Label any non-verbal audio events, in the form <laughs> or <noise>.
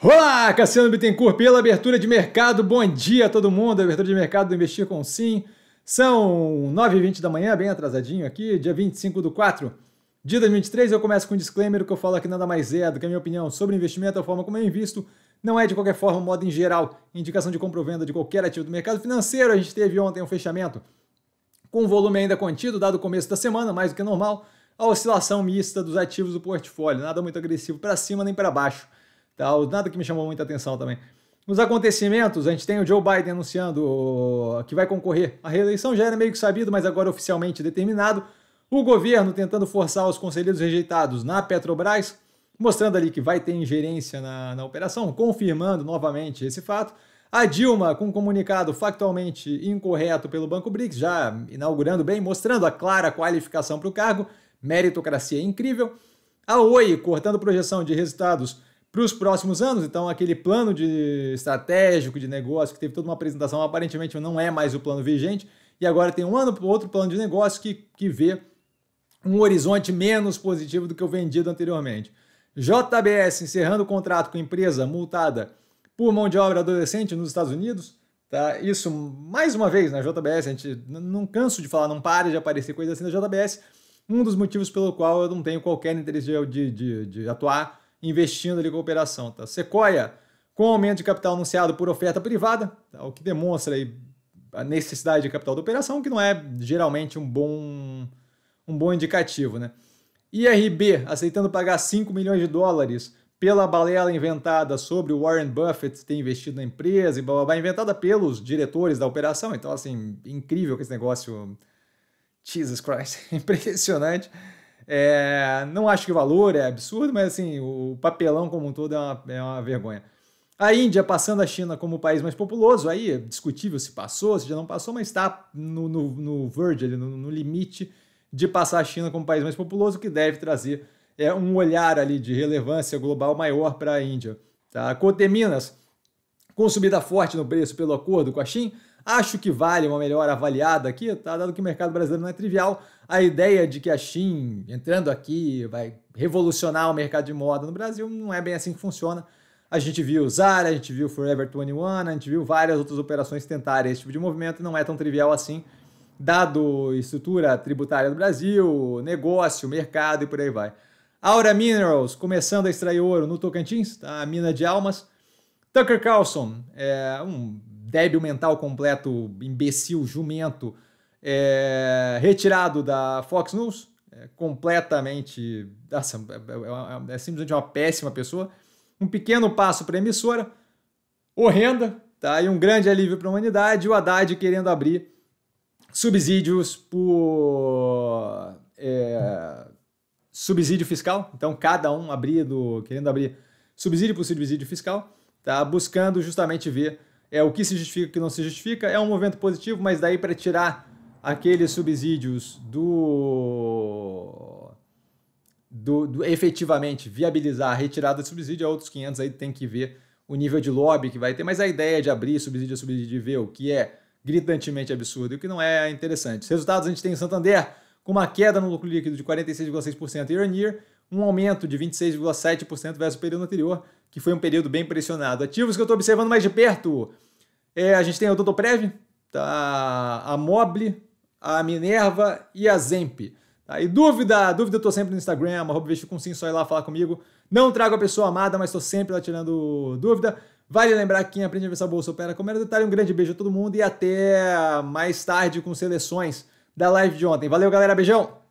Olá, Cassiano Bittencourt, pela abertura de mercado. Bom dia a todo mundo. Abertura de mercado do Investir com Sim. São 9h20 da manhã, bem atrasadinho aqui, dia 25 do 4 de 2023. Eu começo com um disclaimer: o que eu falo aqui nada mais é do que a minha opinião sobre investimento, a forma como eu invisto. Não é de qualquer forma, modo em geral, indicação de compra ou venda de qualquer ativo do mercado financeiro. A gente teve ontem um fechamento com volume ainda contido, dado o começo da semana, mais do que normal. A oscilação mista dos ativos do portfólio, nada muito agressivo para cima nem para baixo tal, nada que me chamou muita atenção também. Nos acontecimentos, a gente tem o Joe Biden anunciando que vai concorrer à reeleição, já era meio que sabido, mas agora oficialmente determinado. O governo tentando forçar os conselheiros rejeitados na Petrobras, mostrando ali que vai ter ingerência na, na operação, confirmando novamente esse fato. A Dilma, com um comunicado factualmente incorreto pelo Banco BRICS, já inaugurando bem, mostrando a clara qualificação para o cargo, meritocracia incrível. A Oi, cortando projeção de resultados para os próximos anos. Então, aquele plano de estratégico de negócio que teve toda uma apresentação, aparentemente não é mais o plano vigente. E agora tem um ano outro plano de negócio que, que vê um horizonte menos positivo do que o vendido anteriormente. JBS encerrando o contrato com empresa multada por mão de obra adolescente nos Estados Unidos. Tá? Isso, mais uma vez, na né, JBS, a gente não canso de falar, não para de aparecer coisa assim na JBS. Um dos motivos pelo qual eu não tenho qualquer interesse de, de, de, de atuar investindo ali com a operação. Tá? Sequoia, com aumento de capital anunciado por oferta privada, tá? o que demonstra aí a necessidade de capital da operação, que não é geralmente um bom, um bom indicativo. Né? IRB, aceitando pagar 5 milhões de dólares pela balela inventada sobre o Warren Buffett ter investido na empresa e blá, blá, blá, inventada pelos diretores da operação. Então, assim, incrível que esse negócio. Jesus Christ, <laughs> é impressionante. É, não acho que o valor é absurdo, mas assim, o papelão como um todo é uma, é uma vergonha. A Índia passando a China como o país mais populoso, aí é discutível se passou, se já não passou, mas está no, no, no verge, ali, no, no limite de passar a China como o país mais populoso, que deve trazer é, um olhar ali de relevância global maior para a Índia. Tá? Coteminas, com subida forte no preço pelo acordo com a China, Acho que vale uma melhor avaliada aqui, tá? Dado que o mercado brasileiro não é trivial, a ideia de que a Shein entrando aqui vai revolucionar o mercado de moda no Brasil não é bem assim que funciona. A gente viu Zara, a gente viu Forever 21, a gente viu várias outras operações tentarem esse tipo de movimento não é tão trivial assim, dado estrutura tributária do Brasil, negócio, mercado e por aí vai. Aura Minerals começando a extrair ouro no Tocantins, tá? a mina de almas. Tucker Carlson, é um débil mental completo, imbecil, jumento, é, retirado da Fox News, é, completamente. Nossa, é, é, é, é simplesmente uma péssima pessoa. Um pequeno passo para a emissora, horrenda, tá? e um grande alívio para a humanidade, o Haddad querendo abrir subsídios por. É, subsídio fiscal, então cada um abrindo, querendo abrir subsídio por subsídio fiscal, tá? buscando justamente ver é o que se justifica, o que não se justifica, é um movimento positivo, mas daí para tirar aqueles subsídios do, do, do efetivamente viabilizar a retirada de subsídio, a é outros 500 aí tem que ver o nível de lobby que vai ter, mas a ideia de abrir subsídio a é subsídio e ver o que é gritantemente absurdo e o que não é interessante. Os resultados a gente tem em Santander com uma queda no lucro líquido de 46,6% year on year, um aumento de 26,7% versus o período anterior, que foi um período bem pressionado. Ativos que eu estou observando mais de perto, é, a gente tem o Odontoprev, tá, a Mobile, a Minerva e a Zemp. Tá? E dúvida, dúvida eu estou sempre no Instagram, arroba com sim, só ir lá falar comigo. Não trago a pessoa amada, mas estou sempre lá tirando dúvida. Vale lembrar que quem aprende a ver essa bolsa opera com mero detalhe. Um grande beijo a todo mundo e até mais tarde com seleções da live de ontem. Valeu, galera. Beijão!